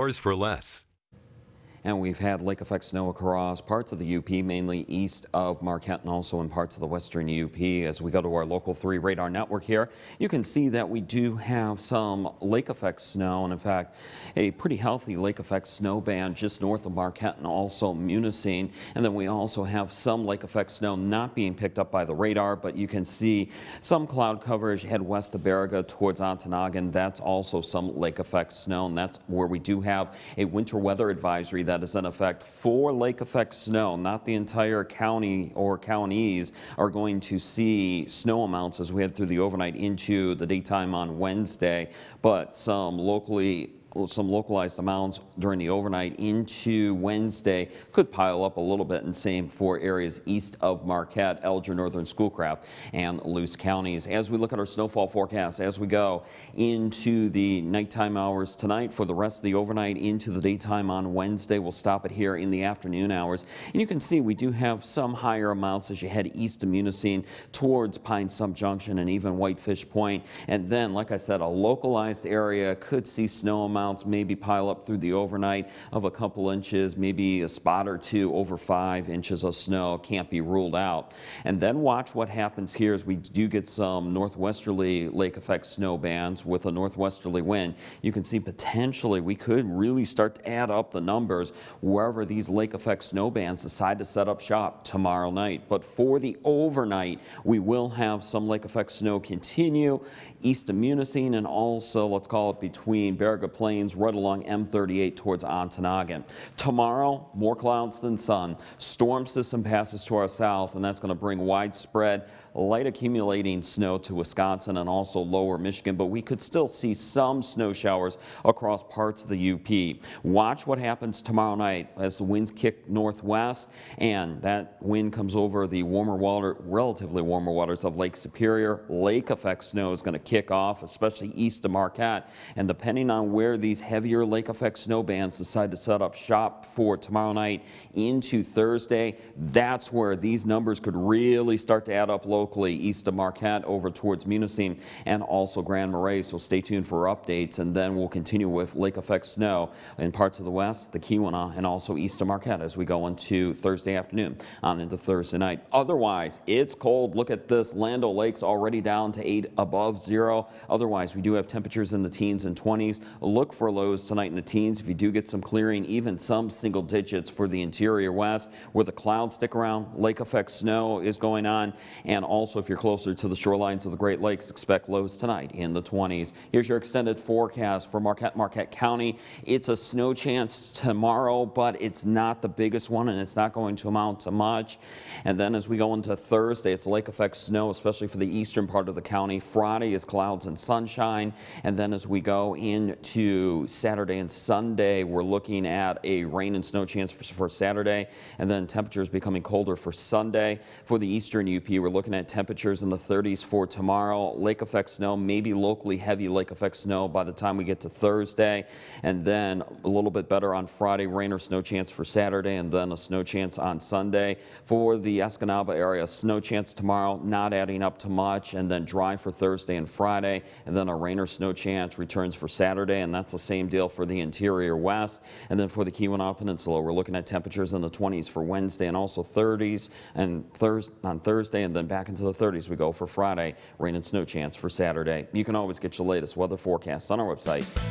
Ours for less. And we've had lake effect snow across parts of the UP, mainly east of Marquette and also in parts of the western UP. As we go to our local 3 radar network here, you can see that we do have some lake effect snow and in fact a pretty healthy lake effect snow band just north of Marquette and also Munising. And then we also have some lake effect snow not being picked up by the radar, but you can see some cloud coverage head west of Barriga towards Ontonagon. That's also some lake effect snow and that's where we do have a winter weather advisory that that is in effect for lake effect snow. Not the entire county or counties are going to see snow amounts as we head through the overnight into the daytime on Wednesday, but some locally some localized amounts during the overnight into Wednesday could pile up a little bit and same for areas east of Marquette, Elgin, Northern Schoolcraft, and Luce counties. As we look at our snowfall forecast, as we go into the nighttime hours tonight for the rest of the overnight into the daytime on Wednesday, we'll stop it here in the afternoon hours. And you can see we do have some higher amounts as you head east of Munising towards Pine Sump Junction and even Whitefish Point. And then, like I said, a localized area could see snow amounts amounts maybe pile up through the overnight of a couple inches, maybe a spot or two over five inches of snow can't be ruled out. And then watch what happens here as we do get some northwesterly lake effect snow bands with a northwesterly wind. You can see potentially we could really start to add up the numbers wherever these lake effect snow bands decide to set up shop tomorrow night. But for the overnight, we will have some lake effect snow continue east of Munising and also, let's call it between Berga Plain lanes right along M38 towards Ontonagon. Tomorrow, more clouds than sun. Storm system passes to our south, and that's going to bring widespread light accumulating snow to Wisconsin and also lower Michigan, but we could still see some snow showers across parts of the UP. Watch what happens tomorrow night as the winds kick northwest and that wind comes over the warmer water, relatively warmer waters of Lake Superior. Lake effect snow is going to kick off, especially east of Marquette. And depending on where these heavier lake effect snow bands decide to set up shop for tomorrow night into Thursday, that's where these numbers could really start to add up locally east of Marquette over towards Munising and also Grand Marais. So stay tuned for updates and then we'll continue with lake effect snow in parts of the west, the Keweenaw, and also east of Marquette as we go into Thursday afternoon on into Thursday night. Otherwise, it's cold. Look at this. Lando Lake's already down to 8 above zero. Otherwise, we do have temperatures in the teens and 20s. Look for lows tonight in the teens. If you do get some clearing, even some single digits for the interior west where the clouds stick around, lake effect snow is going on. And also if you're closer to the shorelines of the Great Lakes, expect lows tonight in the 20s. Here's your extended forecast for Marquette, Marquette County. It's a snow chance tomorrow, but it's not the biggest one and it's not going to amount to much. And then as we go into Thursday, it's lake effect snow, especially for the eastern part of the county. Friday is clouds and sunshine. And then as we go into Saturday and Sunday. We're looking at a rain and snow chance for, for Saturday, and then temperatures becoming colder for Sunday. For the eastern UP, we're looking at temperatures in the 30s for tomorrow. Lake effect snow, maybe locally heavy lake effect snow by the time we get to Thursday, and then a little bit better on Friday. Rain or snow chance for Saturday, and then a snow chance on Sunday. For the Escanaba area, snow chance tomorrow, not adding up to much, and then dry for Thursday and Friday, and then a rain or snow chance returns for Saturday, and that's that's the same deal for the interior west. And then for the Keweenaw Peninsula, we're looking at temperatures in the 20s for Wednesday and also 30s and Thursday on Thursday and then back into the 30s we go for Friday. Rain and snow chance for Saturday. You can always get your latest weather forecast on our website